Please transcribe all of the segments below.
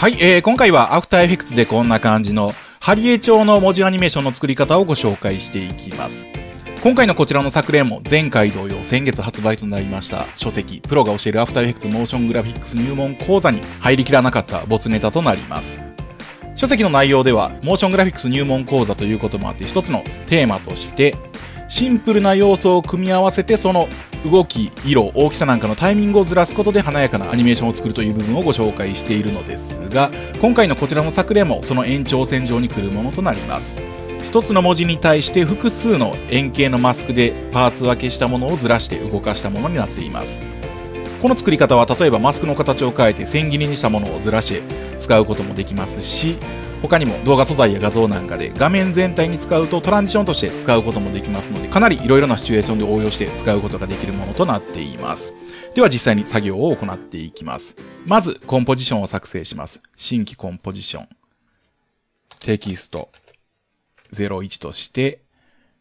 はい、えー、今回はアフターエフェクツでこんな感じのハリエ調の文字アニメーションの作り方をご紹介していきます。今回のこちらの作例も前回同様先月発売となりました書籍プロが教えるアフターエフェクツモーショングラフィックス入門講座に入りきらなかった没ネタとなります。書籍の内容ではモーショングラフィックス入門講座ということもあって一つのテーマとしてシンプルな要素を組み合わせてその動き、色、大きさなんかのタイミングをずらすことで華やかなアニメーションを作るという部分をご紹介しているのですが今回のこちらの作例もその延長線上に来るものとなります1つの文字に対して複数の円形のマスクでパーツ分けしたものをずらして動かしたものになっていますこの作り方は例えばマスクの形を変えて千切りにしたものをずらして使うこともできますし他にも動画素材や画像なんかで画面全体に使うとトランジションとして使うこともできますのでかなりいろいろなシチュエーションで応用して使うことができるものとなっていますでは実際に作業を行っていきますまずコンポジションを作成します新規コンポジションテキスト01として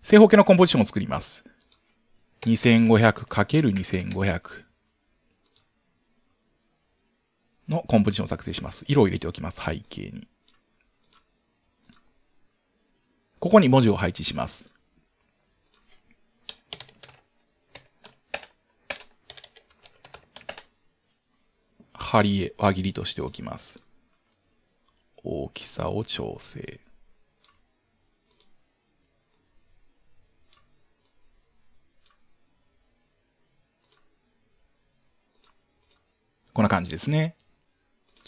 正方形のコンポジションを作ります 2500×2500 のコンポジションを作成します。色を入れておきます。背景に。ここに文字を配置します。針へ輪切りとしておきます。大きさを調整。こんな感じですね。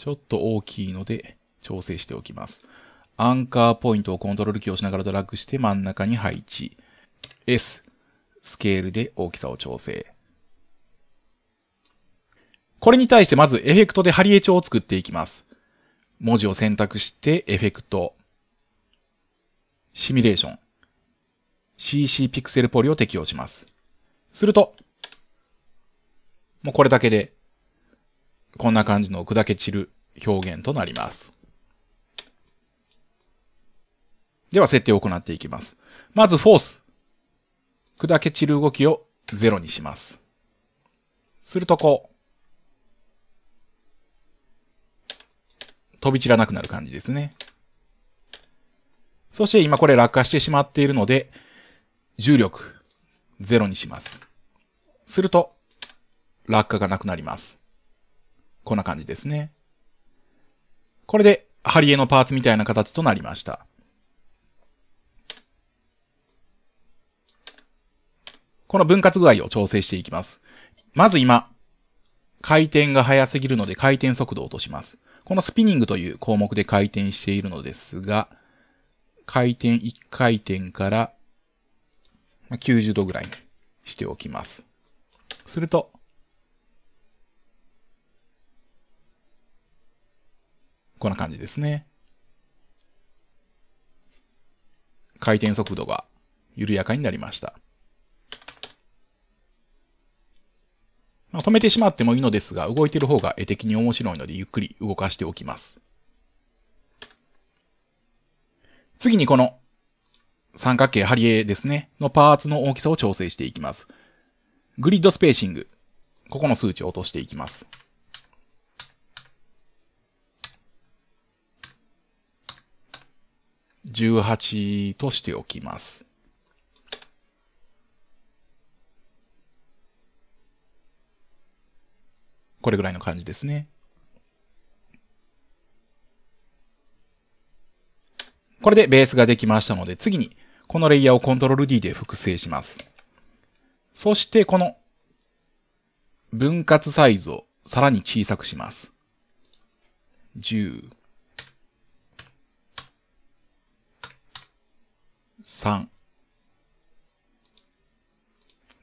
ちょっと大きいので調整しておきます。アンカーポイントをコントロールキーを押しながらドラッグして真ん中に配置。S、スケールで大きさを調整。これに対してまずエフェクトでハリエ帳を作っていきます。文字を選択してエフェクト、シミュレーション、CC ピクセルポリを適用します。すると、もうこれだけでこんな感じの砕け散る表現となります。では設定を行っていきます。まずフォース。砕け散る動きをゼロにします。するとこう、飛び散らなくなる感じですね。そして今これ落下してしまっているので、重力ゼロにします。すると、落下がなくなります。こんな感じですね。これで、針絵のパーツみたいな形となりました。この分割具合を調整していきます。まず今、回転が速すぎるので回転速度を落とします。このスピニングという項目で回転しているのですが、回転1回転から90度ぐらいにしておきます。すると、こんな感じですね。回転速度が緩やかになりました。まあ、止めてしまってもいいのですが、動いてる方が絵的に面白いので、ゆっくり動かしておきます。次にこの三角形リ絵ですね、のパーツの大きさを調整していきます。グリッドスペーシング。ここの数値を落としていきます。18としておきます。これぐらいの感じですね。これでベースができましたので、次にこのレイヤーを Ctrl+D で複製します。そしてこの分割サイズをさらに小さくします。10。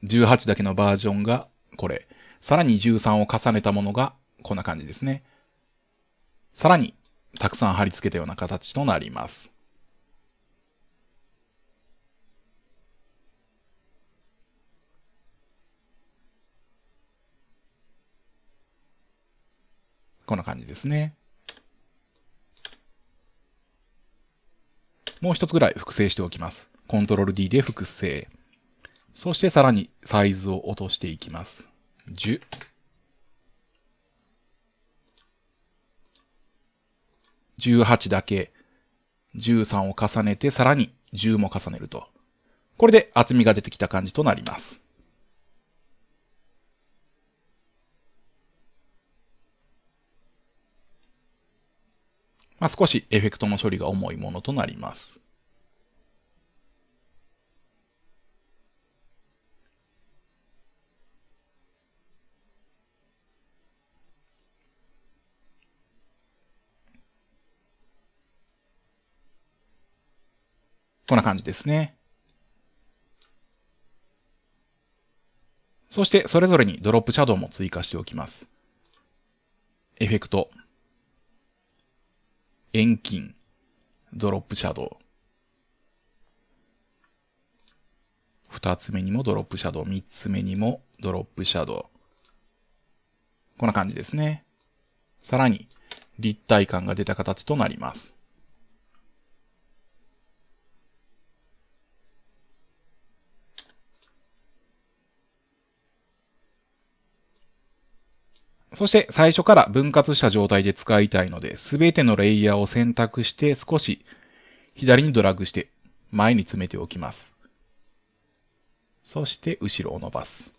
18だけのバージョンがこれ。さらに13を重ねたものがこんな感じですね。さらにたくさん貼り付けたような形となります。こんな感じですね。もう一つぐらい複製しておきます。コントロール D で複製。そしてさらにサイズを落としていきます。10。18だけ、13を重ねて、さらに10も重ねると。これで厚みが出てきた感じとなります。まあ、少しエフェクトの処理が重いものとなります。こんな感じですね。そして、それぞれにドロップシャドウも追加しておきます。エフェクト、遠近、ドロップシャドウ。二つ目にもドロップシャドウ、三つ目にもドロップシャドウ。こんな感じですね。さらに、立体感が出た形となります。そして最初から分割した状態で使いたいので、すべてのレイヤーを選択して少し左にドラッグして前に詰めておきます。そして後ろを伸ばす。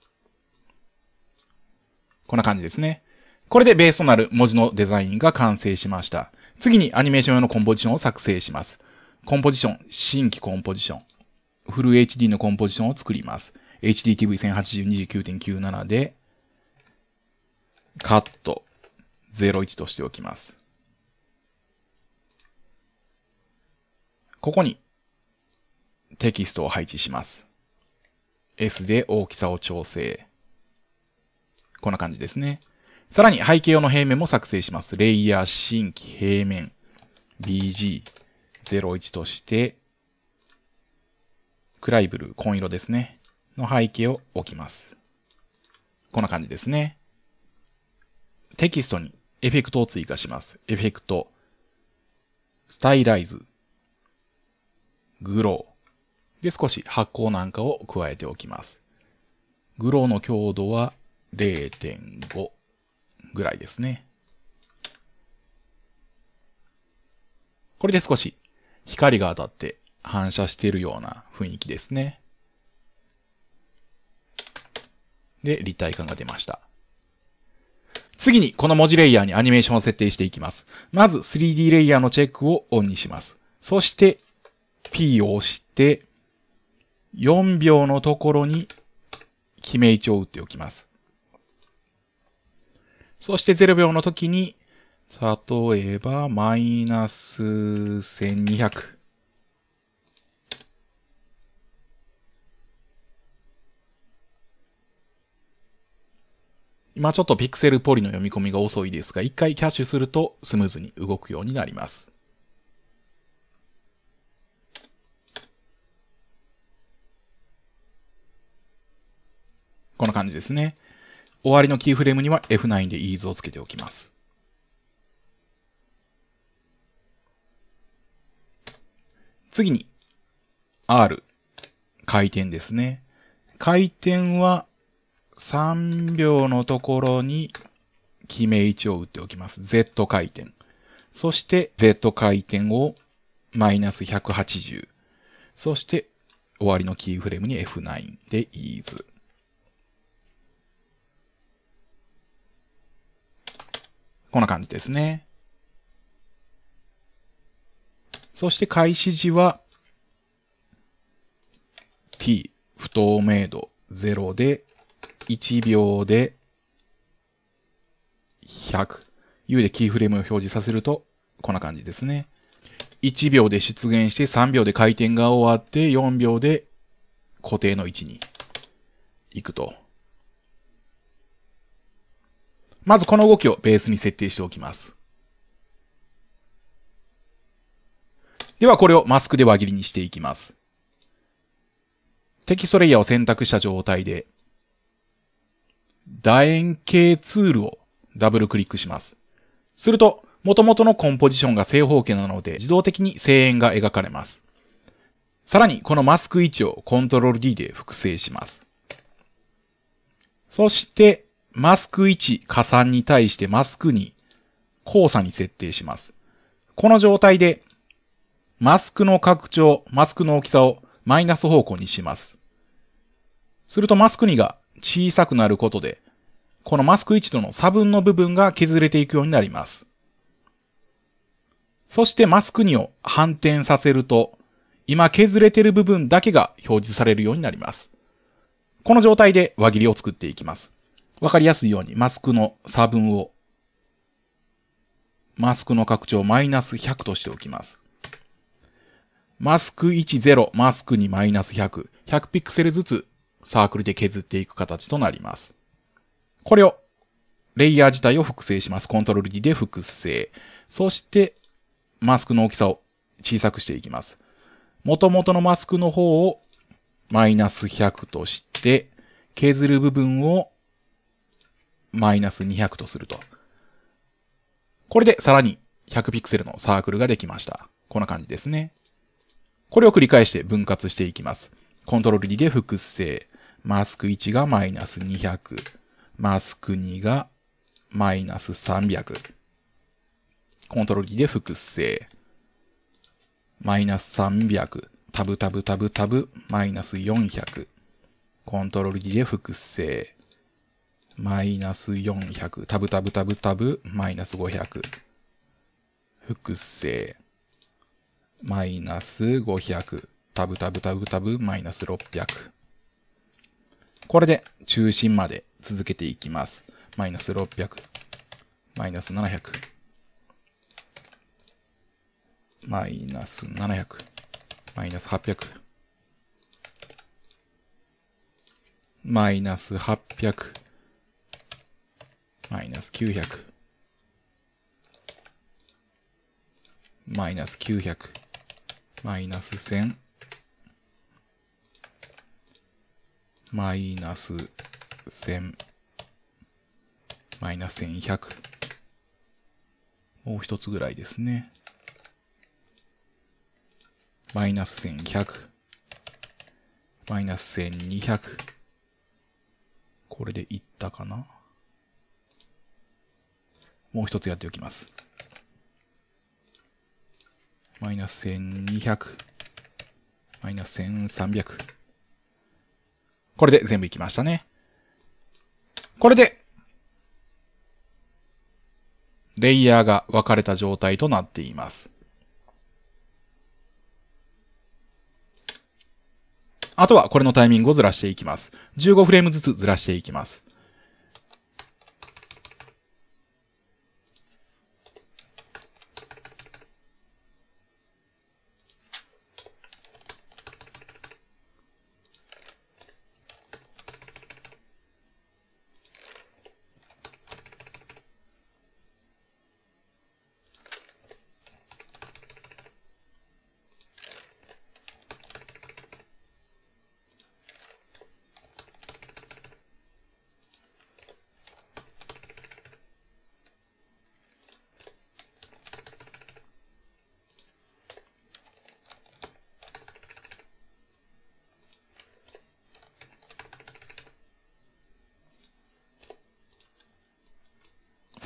こんな感じですね。これでベースとなる文字のデザインが完成しました。次にアニメーション用のコンポジションを作成します。コンポジション、新規コンポジション。フル HD のコンポジションを作ります。HDTV108029.97 でカット01としておきます。ここにテキストを配置します。S で大きさを調整。こんな感じですね。さらに背景用の平面も作成します。レイヤー新規平面 BG01 として、クライブル紺色ですね。の背景を置きます。こんな感じですね。テキストにエフェクトを追加します。エフェクト、スタイライズ、グロー。で、少し発光なんかを加えておきます。グローの強度は0.5ぐらいですね。これで少し光が当たって反射しているような雰囲気ですね。で、立体感が出ました。次にこの文字レイヤーにアニメーションを設定していきます。まず 3D レイヤーのチェックをオンにします。そして P を押して、4秒のところに決め位置を打っておきます。そして0秒の時に、例えば、マイナス1200。まあちょっとピクセルポリの読み込みが遅いですが、一回キャッシュするとスムーズに動くようになります。この感じですね。終わりのキーフレームには F9 で Ease をつけておきます。次に、R、回転ですね。回転は、3秒のところに、決め位置を打っておきます。Z 回転。そして、Z 回転をマイナス180。そして、終わりのキーフレームに F9 で ease。こんな感じですね。そして開始時は t 不透明度0で1秒で100。U でキーフレームを表示させると、こんな感じですね。1秒で出現して3秒で回転が終わって4秒で固定の位置に行くと。まずこの動きをベースに設定しておきます。ではこれをマスクで輪切りにしていきます。テキストレイヤーを選択した状態で楕円形ツールをダブルクリックします。すると、元々のコンポジションが正方形なので自動的に声援が描かれます。さらにこのマスク位置を Ctrl+D で複製します。そして、マスク1加算に対してマスク2交差に設定します。この状態で、マスクの拡張、マスクの大きさをマイナス方向にします。するとマスク2が小さくなることで、このマスク1との差分の部分が削れていくようになります。そしてマスク2を反転させると、今削れてる部分だけが表示されるようになります。この状態で輪切りを作っていきます。わかりやすいようにマスクの差分を、マスクの拡張マイナス100としておきます。マスク10、マスク2マイナス100、100ピクセルずつサークルで削っていく形となります。これを、レイヤー自体を複製します。コントロール D で複製。そして、マスクの大きさを小さくしていきます。元々のマスクの方をマイナス100として、削る部分をマイナス200とすると。これでさらに100ピクセルのサークルができました。こんな感じですね。これを繰り返して分割していきます。コントロール D で複製。マスク1がマイナス200、マスク2がマイナス300。コントロールキーで複製。マイナス300、タブタブタブタブ、マイナス400。コントロールキーで複製。マイナス400、タブタブタブタブ、マイナス500。複製。マイナス500、タブタブタブタブ、マイナス600。これで中心まで続けていきます。マイナス600、マイナス700、マイナス700、マイナス800、マイナス800、マイナス900、マイナス900、マイナス1000、マイナス1000、マイナス1100。もう一つぐらいですね。マイナス1100。マイナス1200。これでいったかなもう一つやっておきます。マイナス1200。マイナス1300。これで全部いきましたね。これで、レイヤーが分かれた状態となっています。あとはこれのタイミングをずらしていきます。15フレームずつずらしていきます。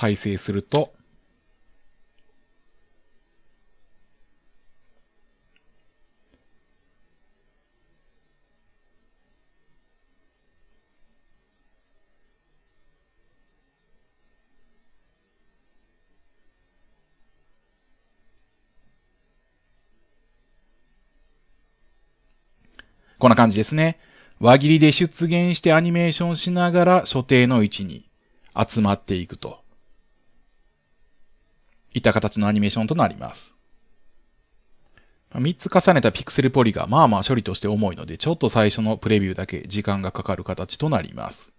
再生すると、こんな感じですね。輪切りで出現してアニメーションしながら所定の位置に集まっていくと。いった形のアニメーションとなります。3つ重ねたピクセルポリがまあまあ処理として重いので、ちょっと最初のプレビューだけ時間がかかる形となります。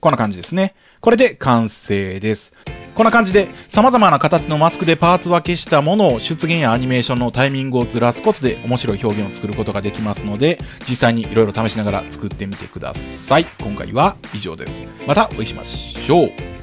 こんな感じですね。これで完成です。こんな感じで様々な形のマスクでパーツ分けしたものを出現やアニメーションのタイミングをずらすことで面白い表現を作ることができますので、実際に色々試しながら作ってみてください。今回は以上です。またお会いしましょう。